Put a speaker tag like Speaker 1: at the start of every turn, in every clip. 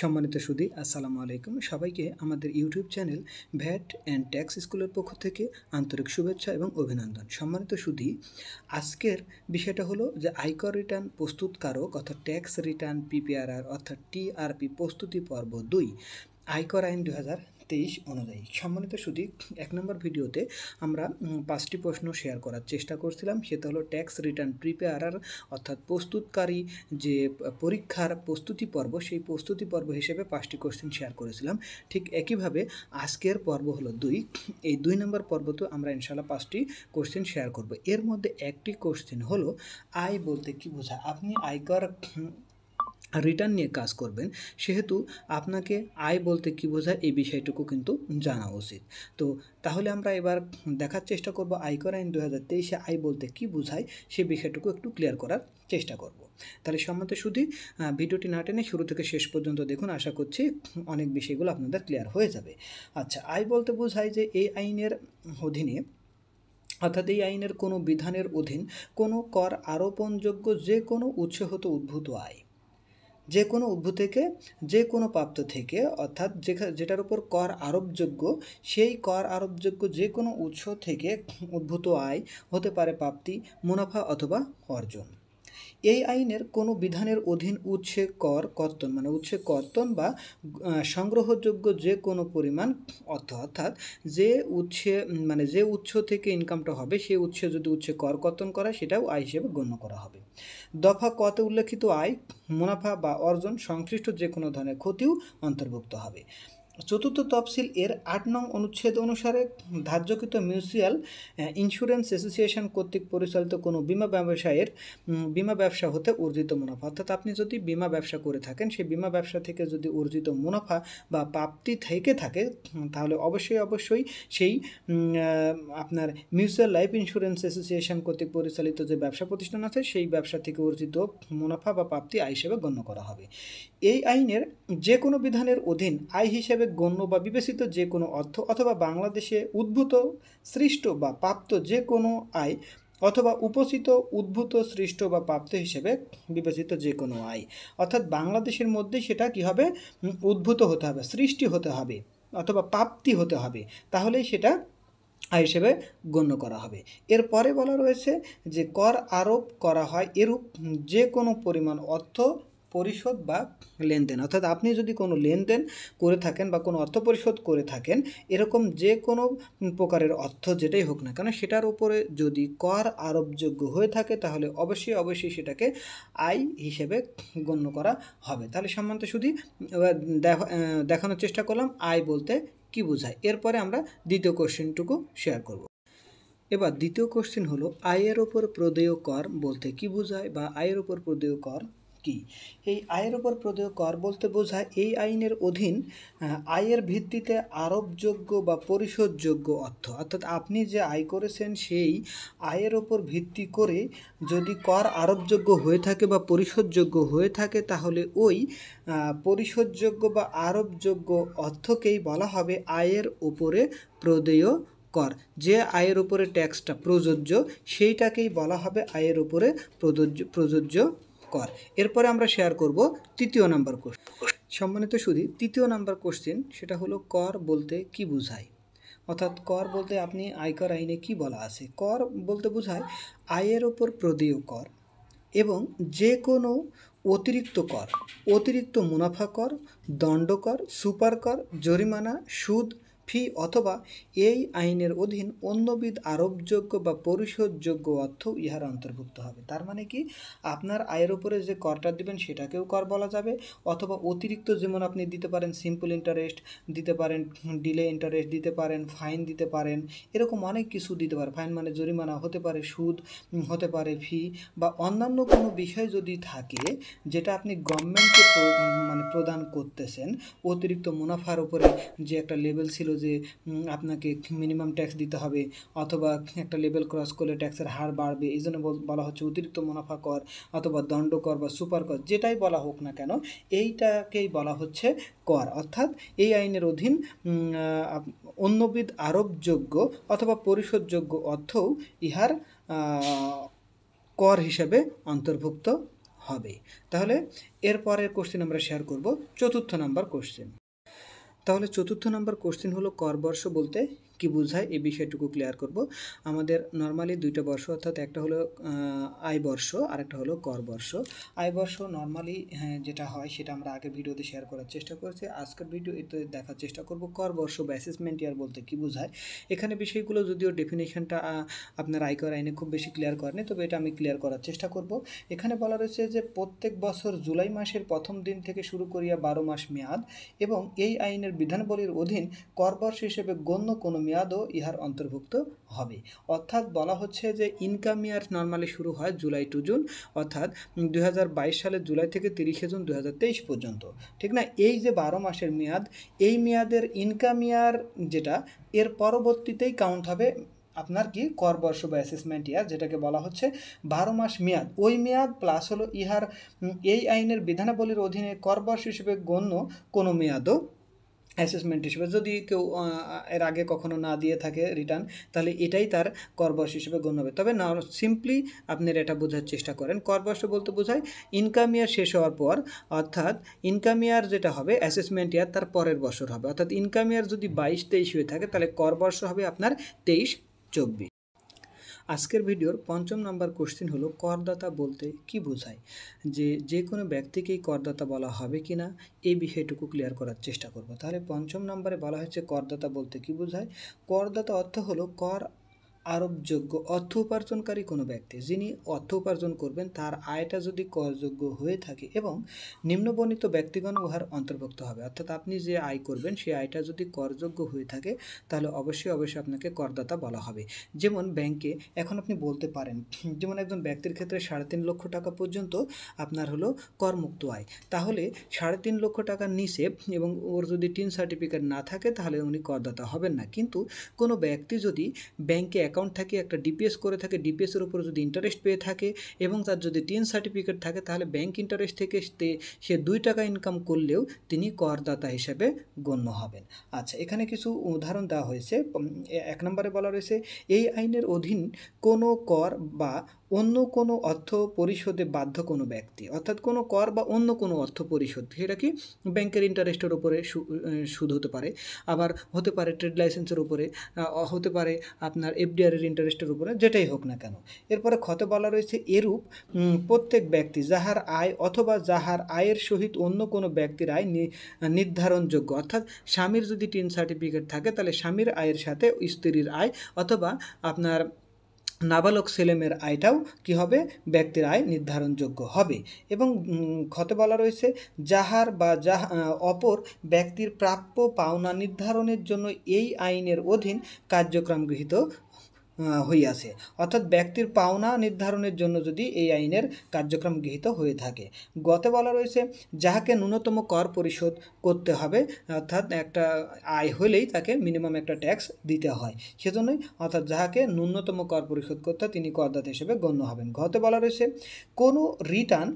Speaker 1: সম্মানিত সুদী আসসালামু আলাইকুম সবাইকে আমাদের YouTube channel VAT and tax স্কুলের পক্ষ থেকে আন্তরিক শুভেচ্ছা এবং অভিনন্দন সম্মানিত সুদী আজকের বিষয়টা হলো যে আয়কর রিটার্ন প্রস্তুতকারক অর্থাৎ ট্যাক্স রিটার্ন পিপিআরআর অর্থাৎ টিআরপি প্রস্তুতি পর্ব দুই আয়কর আইন দু তেইশ অনুযায়ী সম্মানিত সুদীপ এক নম্বর ভিডিওতে আমরা পাঁচটি প্রশ্ন শেয়ার করার চেষ্টা করছিলাম সেটা হলো ট্যাক্স রিটার্ন প্রিপেয়ারার অর্থাৎ প্রস্তুতকারী যে পরীক্ষার প্রস্তুতি পর্ব সেই প্রস্তুতি পর্ব হিসেবে পাঁচটি কোশ্চেন শেয়ার করেছিলাম ঠিক একইভাবে আজকের পর্ব হলো দুই এই দুই নম্বর পর্বতেও আমরা ইনশাল্লাহ পাঁচটি কোশ্চেন শেয়ার করব এর মধ্যে একটি কোশ্চেন হলো আয় বলতে কি বোঝায় আপনি আয়কর রিটার্ন নিয়ে কাজ করবেন সেহেতু আপনাকে আয় বলতে কী বোঝায় এই বিষয়টুকু কিন্তু জানা উচিত তো তাহলে আমরা এবার দেখার চেষ্টা করব আয়কর আইন দু হাজার তেইশে আয় বলতে কী বোঝায় সে বিষয়টুকু একটু ক্লিয়ার করার চেষ্টা করব তাহলে সম্মত শুধু ভিডিওটি না টেনে শুরু থেকে শেষ পর্যন্ত দেখুন আশা করছি অনেক বিষয়গুলো আপনাদের ক্লিয়ার হয়ে যাবে আচ্ছা আয় বলতে বোঝায় যে এই আইনের অধীনে অর্থাৎ এই আইনের কোনো বিধানের অধীন কোনো কর আরোপণযোগ্য যে কোনো উৎস হতে উদ্ভূত আয় যে কোনো উদ্ভূত থেকে যে কোনো প্রাপ্ত থেকে অর্থাৎ যেটার উপর কর আরোপযোগ্য সেই কর আরোপযোগ্য যে কোনো উৎস থেকে উদ্ভূত আয় হতে পারে প্রাপ্তি মুনাফা অথবা অর্জন এই আইনের কোনো বিধানের অধীন উচ্ছে কর কর্তন মানে উচ্ছে কর্তন বা সংগ্রহযোগ্য যে কোনো পরিমাণ অর্থ অর্থাৎ যে উচ্ছে মানে যে উৎস থেকে ইনকামটা হবে সেই উৎসে যদি উচ্ছে কর কর্তন করা সেটাও আয় হিসেবে গণ্য করা হবে দফা কতে উল্লেখিত আয় মুনাফা বা অর্জন সংশ্লিষ্ট যে কোনো ধরনের ক্ষতিও অন্তর্ভুক্ত হবে চতুর্থ তফসিল এর আট নং অনুচ্ছেদ অনুসারে ধার্যকৃত মিউচুয়াল ইন্স্যুরেন্স অ্যাসোসিয়েশন কর্তৃক পরিচালিত কোনো বিমা ব্যবসায়ের বিমা ব্যবসা হতে অর্জিত মুনাফা অর্থাৎ আপনি যদি বিমা ব্যবসা করে থাকেন সেই বিমা ব্যবসা থেকে যদি অর্জিত মুনাফা বা প্রাপ্তি থেকে থাকে তাহলে অবশ্যই অবশ্যই সেই আপনার মিউচুয়াল লাইফ ইন্স্যুরেন্স অ্যাসোসিয়েশন কর্তৃক পরিচালিত যে ব্যবসা প্রতিষ্ঠান আছে সেই ব্যবসা থেকে অর্জিত মুনাফা বা প্রাপ্তি আয় হিসেবে গণ্য করা হবে এই আইনের যে কোনো বিধানের অধীন আয় হিসেবে হিসেবে গণ্য বা বিবেচিত যে কোনো অর্থ অথবা বাংলাদেশে উদ্ভূত সৃষ্ট বা প্রাপ্ত যে কোনো আয় অথবা উপস্থিত উদ্ভূত সৃষ্ট বা প্রাপ্ত হিসেবে বিবেচিত যে কোনো আয় অর্থাৎ বাংলাদেশের মধ্যে সেটা কী হবে উদ্ভূত হতে হবে সৃষ্টি হতে হবে অথবা প্রাপ্তি হতে হবে তাহলেই সেটা আয় হিসেবে গণ্য করা হবে এরপরে বলা রয়েছে যে কর আরোপ করা হয় এরূপ যে কোনো পরিমাণ অর্থ পরিশোধ বা লেনদেন অর্থাৎ আপনি যদি কোনো লেনদেন করে থাকেন বা কোনো অর্থ পরিশোধ করে থাকেন এরকম যে কোনো প্রকারের অর্থ যেটাই হোক না কেন সেটার উপরে যদি কর আরোপযোগ্য হয়ে থাকে তাহলে অবশ্যই অবশ্যই সেটাকে আয় হিসেবে গণ্য করা হবে তাহলে সম্মান্ত শুধু দেখানোর চেষ্টা করলাম আয় বলতে কি বোঝায় এরপরে আমরা দ্বিতীয় কোশ্চেনটুকু শেয়ার করব এবার দ্বিতীয় কোশ্চেন হলো আয়ের ওপর প্রদেয় কর বলতে কি বোঝায় বা আয়ের ওপর প্রদেয় কর কি এই আয়ের উপর প্রদেয় কর বলতে বোঝায় এই আইনের অধীন আয়ের ভিত্তিতে আরোপযোগ্য বা পরিশোধযোগ্য অর্থ অর্থাৎ আপনি যে আয় করেছেন সেই আয়ের ওপর ভিত্তি করে যদি কর আরোপযোগ্য হয়ে থাকে বা পরিশোধযোগ্য হয়ে থাকে তাহলে ওই পরিশোধযোগ্য বা আরোপযোগ্য অর্থকেই বলা হবে আয়ের ওপরে প্রদেয় কর যে আয়ের উপরে ট্যাক্সটা প্রযোজ্য সেইটাকেই বলা হবে আয়ের উপরে প্রযোজ্য প্রযোজ্য কর এরপরে আমরা শেয়ার করব তৃতীয় নাম্বার কোশ্চেন সম্মানিত সুধী তৃতীয় নাম্বার কোশ্চেন সেটা হলো কর বলতে কি বোঝায় অর্থাৎ কর বলতে আপনি আয়কর আইনে কি বলা আছে কর বলতে বোঝায় আয়ের ওপর প্রদেয় কর এবং যে কোনো অতিরিক্ত কর অতিরিক্ত মুনাফা কর দণ্ডকর সুপার কর জরিমানা সুদ ফি অথবা এই আইনের অধীন অন্যবিধ আরোপযোগ্য বা পরিশোধযোগ্য অর্থ ইহার অন্তর্ভুক্ত হবে তার মানে কি আপনার আয়ের উপরে যে করটা দিবেন সেটাকেও কর বলা যাবে অথবা অতিরিক্ত যেমন আপনি দিতে পারেন সিম্পল ইন্টারেস্ট দিতে পারেন ডিলে ইন্টারেস্ট দিতে পারেন ফাইন দিতে পারেন এরকম অনেক কিছু দিতে পারে ফাইন মানে জরিমানা হতে পারে সুদ হতে পারে ফি বা অন্যান্য কোনো বিষয় যদি থাকে যেটা আপনি গভর্নমেন্টকে মানে প্রদান করতেছেন অতিরিক্ত মুনাফার উপরে যে একটা লেভেল ছিল যে আপনাকে মিনিমাম ট্যাক্স দিতে হবে অথবা একটা লেভেল ক্রস করলে ট্যাক্সের হার বাড়বে এই জন্য বলা হচ্ছে অতিরিক্ত মুনাফা কর অথবা দণ্ড কর বা সুপার কর যেটাই বলা হোক না কেন এইটাকেই বলা হচ্ছে কর অর্থাৎ এই আইনের অধীন অন্যবিধ আরোপযোগ্য অথবা পরিশোধযোগ্য অর্থও ইহার কর হিসাবে অন্তর্ভুক্ত হবে তাহলে এরপরের কোশ্চেন আমরা শেয়ার করব চতুর্থ নাম্বার কোশ্চেন তাহলে চতুর্থ নম্বর কোশ্চেন হলো বর্ষ বলতে কি বোঝায় এই বিষয়টুকু ক্লিয়ার করব আমাদের নর্মালি দুইটা বর্ষ অর্থাৎ একটা হলো আয় বর্ষ আর একটা হলো কর বর্ষ আয় বর্ষ নর্মালি হ্যাঁ, যেটা হয় সেটা আমরা আগের ভিডিওতে শেয়ার করার চেষ্টা করেছি আজকের ভিডিওতে দেখার চেষ্টা করব কর বর্ষ বা ইয়ার বলতে কি বোঝায় এখানে বিষয়গুলো যদিও ডেফিনেশনটা আপনার আয়কর আইনে খুব বেশি ক্লিয়ার করেনি তবে এটা আমি ক্লিয়ার করার চেষ্টা করব এখানে বলা রয়েছে যে প্রত্যেক বছর জুলাই মাসের প্রথম দিন থেকে শুরু করিয়া বারো মাস মেয়াদ এবং এই আইনের বিধানবলীর অধীন কর বর্ষ হিসেবে গণ্য কোনো মেয়াদ মেয়াদও ইহার অন্তর্ভুক্ত হবে অর্থাৎ বলা হচ্ছে যে ইনকাম ইয়ার নর্মালি শুরু হয় জুলাই টু জুন অর্থাৎ দু সালের জুলাই থেকে তিরিশে জুন দু পর্যন্ত ঠিক না এই যে বারো মাসের মেয়াদ এই মেয়াদের ইনকাম ইয়ার যেটা এর পরবর্তীতেই কাউন্ট হবে আপনার কি কর বর্ষ বা অ্যাসেসমেন্ট ইয়ার যেটাকে বলা হচ্ছে বারো মাস মেয়াদ ওই মেয়াদ প্লাস হলো ইহার এই আইনের বিধানাবলীর অধীনে কর বর্ষ হিসেবে গণ্য কোনো মেয়াদও অ্যাসেসমেন্ট হিসেবে যদি কেউ এর আগে কখনো না দিয়ে থাকে রিটার্ন তাহলে এটাই তার করবর্ষ হিসেবে গণ্য হবে তবে না সিম্পলি আপনার এটা বোঝার চেষ্টা করেন করবর্ষ বলতে বোঝায় ইনকাম ইয়ার শেষ হওয়ার পর অর্থাৎ ইনকাম ইয়ার যেটা হবে অ্যাসেসমেন্ট ইয়ার তার পরের বছর হবে অর্থাৎ ইনকাম ইয়ার যদি বাইশ তেইশ হয়ে থাকে তাহলে করবর্ষ হবে আপনার তেইশ চব্বিশ আজকের ভিডিওর পঞ্চম নাম্বার কোশ্চিন হলো করদাতা বলতে কি বোঝায় যে যে কোনো ব্যক্তিকেই করদাতা বলা হবে কি না এই বিষয়টুকু ক্লিয়ার করার চেষ্টা করব তাহলে পঞ্চম নাম্বারে বলা হয়েছে করদাতা বলতে কি বোঝায় করদাতা অর্থ হলো কর আরোপযোগ্য অর্থ উপার্জনকারী কোনো ব্যক্তি যিনি অর্থ উপার্জন করবেন তার আয়টা যদি করযোগ্য হয়ে থাকে এবং নিম্নবর্ণিত ব্যক্তিগণ উহার অন্তর্ভুক্ত হবে অর্থাৎ আপনি যে আয় করবেন সেই আয়টা যদি করযোগ্য হয়ে থাকে তাহলে অবশ্যই অবশ্যই আপনাকে করদাতা বলা হবে যেমন ব্যাংকে এখন আপনি বলতে পারেন যেমন একজন ব্যক্তির ক্ষেত্রে সাড়ে তিন লক্ষ টাকা পর্যন্ত আপনার হলো করমুক্ত আয় তাহলে সাড়ে তিন লক্ষ টাকার নিচে এবং ওর যদি টিন সার্টিফিকেট না থাকে তাহলে উনি করদাতা হবেন না কিন্তু কোনো ব্যক্তি যদি ব্যাংকে অ্যাকাউন্ট থাকে একটা ডিপিএস করে থাকে ডিপিএসের উপরে যদি ইন্টারেস্ট পেয়ে থাকে এবং তার যদি টেন সার্টিফিকেট থাকে তাহলে ব্যাংক ইন্টারেস্ট থেকে সে দুই টাকা ইনকাম করলেও তিনি করদাতা হিসেবে গণ্য হবেন আচ্ছা এখানে কিছু উদাহরণ দেওয়া হয়েছে এক নম্বরে বলা রয়েছে এই আইনের অধীন কোনো কর বা অন্য কোনো অর্থ পরিশোধে বাধ্য কোনো ব্যক্তি অর্থাৎ কোনো কর বা অন্য কোনো অর্থ পরিশোধ সেটা কি ব্যাংকের ইন্টারেস্টের উপরে সুদ হতে পারে আবার হতে পারে ট্রেড লাইসেন্সের উপরে হতে পারে আপনার এফডিআরের ইন্টারেস্টের উপরে যেটাই হোক না কেন এরপরে ক্ষত বলা রয়েছে এরূপ প্রত্যেক ব্যক্তি যাহার আয় অথবা যাহার আয়ের সহিত অন্য কোনো ব্যক্তির আয় নির্ধারণযোগ্য অর্থাৎ স্বামীর যদি টিন সার্টিফিকেট থাকে তাহলে স্বামীর আয়ের সাথে স্ত্রীর আয় অথবা আপনার নাবালক ছেলেমেয়ের আয়টাও কি হবে ব্যক্তির আয় নির্ধারণযোগ্য হবে এবং ক্ষতে বলা রয়েছে যাহার বা যাহ অপর ব্যক্তির প্রাপ্য পাওনা নির্ধারণের জন্য এই আইনের অধীন কার্যক্রম গৃহীত হইয়াছে অর্থাৎ ব্যক্তির পাওনা নির্ধারণের জন্য যদি এই আইনের কার্যক্রম গৃহীত হয়ে থাকে গতে বলা রয়েছে যাহাকে ন্যূনতম কর পরিশোধ করতে হবে অর্থাৎ একটা আয় হলেই তাকে মিনিমাম একটা ট্যাক্স দিতে হয় সেজন্যই অর্থাৎ যাহাকে ন্যূনতম কর পরিশোধ করতে তিনি করদাতা হিসেবে গণ্য হবেন গতে বলা রয়েছে কোনো রিটার্ন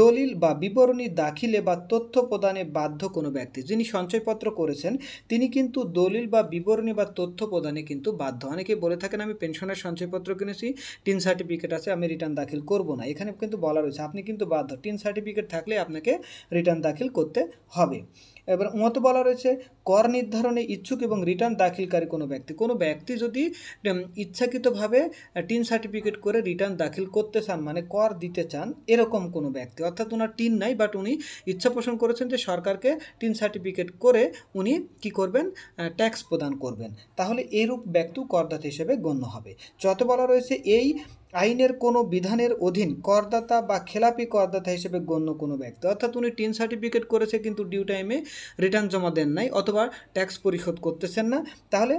Speaker 1: দলিল বা বিবরণী দাখিলে বা তথ্য প্রদানে বাধ্য কোনো ব্যক্তি যিনি সঞ্চয়পত্র করেছেন তিনি কিন্তু দলিল বা বিবরণী বা তথ্য প্রদানে কিন্তু বাধ্য অনেকে বলে থাকেন আমি পেনশনের সঞ্চয়পত্র কিনেছি টিন সার্টিফিকেট আছে আমি রিটার্ন দাখিল করব না এখানে কিন্তু বলা রয়েছে আপনি কিন্তু বাধ্য টিন সার্টিফিকেট থাকলে আপনাকে রিটার্ন দাখিল করতে হবে এবার মতো বলা রয়েছে কর নির্ধারণে ইচ্ছুক এবং রিটার্ন দাখিলকারী কোনো ব্যক্তি কোনো ব্যক্তি যদি ইচ্ছাকৃতভাবে টিন সার্টিফিকেট করে রিটার্ন দাখিল করতে চান মানে কর দিতে চান এরকম কোনো ব্যক্তি থাকতে অর্থাৎ ওনার টিন নাই বাট উনি ইচ্ছা পোষণ করেছেন যে সরকারকে টিন সার্টিফিকেট করে উনি কি করবেন ট্যাক্স প্রদান করবেন তাহলে এরূপ ব্যক্তিও করদাতা হিসেবে গণ্য হবে যত বলা রয়েছে এই আইনের কোনো বিধানের অধীন করদাতা বা খেলাপি করদাতা হিসেবে গণ্য কোনো ব্যক্তি অর্থাৎ উনি টিন সার্টিফিকেট করেছে কিন্তু ডিউ টাইমে রিটার্ন জমা দেন নাই অথবা ট্যাক্স পরিশোধ করতেছেন না তাহলে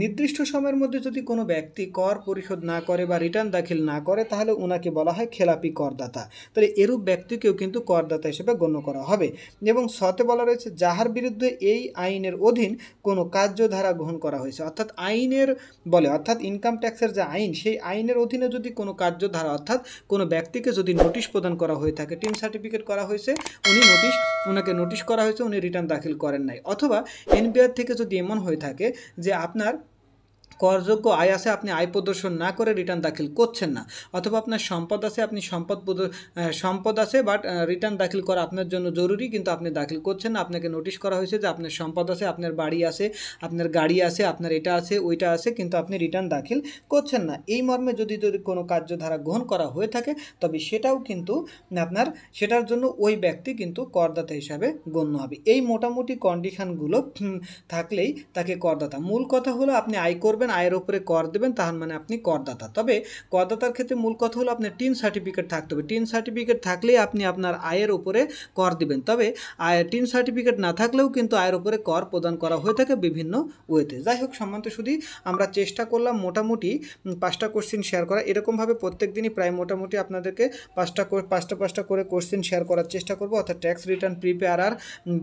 Speaker 1: নির্দিষ্ট সময়ের মধ্যে যদি কোনো ব্যক্তি কর পরিশোধ না করে বা রিটার্ন দাখিল না করে তাহলে ওনাকে বলা হয় খেলাপি করদাতা তাহলে এরূপ ব্যক্তিকেও কিন্তু করদাতা হিসেবে গণ্য করা হবে এবং সতে বলা রয়েছে যাহার বিরুদ্ধে এই আইনের অধীন কোনো কার্যধারা গ্রহণ করা হয়েছে অর্থাৎ আইনের বলে অর্থাৎ ইনকাম ট্যাক্সের যে আইন সেই আইনের অধীনে যদি কোনো কার্যধারা অর্থাৎ কোনো ব্যক্তিকে যদি নোটিশ প্রদান করা হয়ে থাকে টিম সার্টিফিকেট করা হয়েছে উনি নোটিশ ওনাকে নোটিশ করা হয়েছে উনি রিটার্ন দাখিল করেন নাই অথবা এনবিআর থেকে যদি এমন হয়ে থাকে যে আপনার করযোগ্য আয় আছে আপনি আয় প্রদর্শন না করে রিটার্ন দাখিল করছেন না অথবা আপনার সম্পদ আছে আপনি সম্পদ সম্পদ আছে বাট রিটার্ন দাখিল করা আপনার জন্য জরুরি কিন্তু আপনি দাখিল করছেন না আপনাকে নোটিশ করা হয়েছে যে আপনার সম্পদ আছে আপনার বাড়ি আছে আপনার গাড়ি আছে আপনার এটা আছে ওইটা আছে কিন্তু আপনি রিটার্ন দাখিল করছেন না এই মর্মে যদি যদি কোনো কার্যধারা গ্রহণ করা হয়ে থাকে তবে সেটাও কিন্তু আপনার সেটার জন্য ওই ব্যক্তি কিন্তু করদাতা হিসাবে গণ্য হবে এই মোটামুটি কন্ডিশনগুলো থাকলেই তাকে করদাতা মূল কথা হলো আপনি আয় করবেন আয়ের উপরে কর দেবেন তাহার মানে আপনি করদাতা তবে করদাতার ক্ষেত্রে মূল কথা হলো আপনার টিন সার্টিফিকেট থাকতে হবে টিন সার্টিফিকেট থাকলেই আপনি আপনার আয়ের উপরে কর দিবেন তবে আয়ের টিন সার্টিফিকেট না থাকলেও কিন্তু আয়ের উপরে কর প্রদান করা হয়ে থাকে বিভিন্ন ওয়েতে যাই হোক সম্মান্ত শুধু আমরা চেষ্টা করলাম মোটামুটি পাঁচটা কোশ্চিন শেয়ার করা এরকমভাবে প্রত্যেক দিনই প্রায় মোটামুটি আপনাদেরকে পাঁচটা পাঁচটা পাঁচটা করে কোশ্চিন শেয়ার করার চেষ্টা করবো অর্থাৎ ট্যাক্স রিটার্ন প্রিপেয়ারার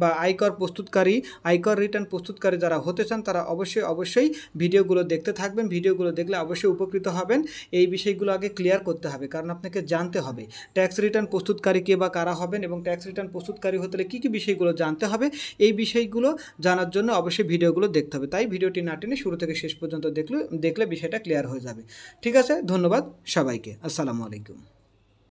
Speaker 1: বা আয়কর প্রস্তুতকারী আয়কর রিটার্ন প্রস্তুতকারী যারা হতে চান তারা অবশ্যই অবশ্যই ভিডিওগুলো দেখ দেখতে থাকবেন ভিডিওগুলো দেখলে অবশ্যই উপকৃত হবেন এই বিষয়গুলো আগে ক্লিয়ার করতে হবে কারণ আপনাকে জানতে হবে ট্যাক্স রিটার্ন প্রস্তুতকারী কে বা কারা হবেন এবং ট্যাক্স রিটার্ন প্রস্তুতকারী হতে হলে কী কী বিষয়গুলো জানতে হবে এই বিষয়গুলো জানার জন্য অবশ্যই ভিডিওগুলো দেখতে হবে তাই ভিডিওটি না টেনে শুরু থেকে শেষ পর্যন্ত দেখলে দেখলে বিষয়টা ক্লিয়ার হয়ে যাবে ঠিক আছে ধন্যবাদ সবাইকে আসসালামু আলাইকুম